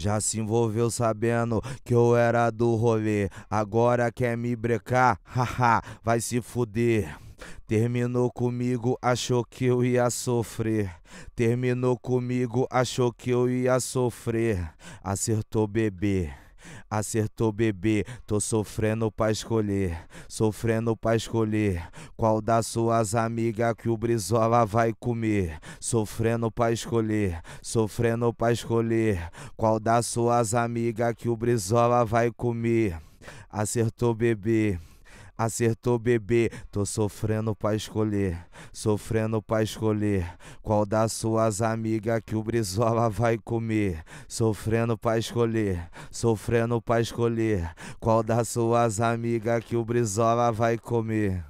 Já se envolveu sabendo que eu era do rolê. Agora quer me brecar? Haha, vai se fuder. Terminou comigo, achou que eu ia sofrer. Terminou comigo, achou que eu ia sofrer. Acertou bebê. Acertou bebê, tô sofrendo pra escolher, sofrendo pra escolher qual das suas amigas que o Brizola vai comer. Sofrendo pra escolher, sofrendo pra escolher qual das suas amigas que o Brizola vai comer. Acertou bebê. Acertou bebê, tô sofrendo pra escolher, sofrendo pra escolher qual das suas amigas que o Brizola vai comer. Sofrendo pra escolher, sofrendo pra escolher qual das suas amigas que o Brizola vai comer.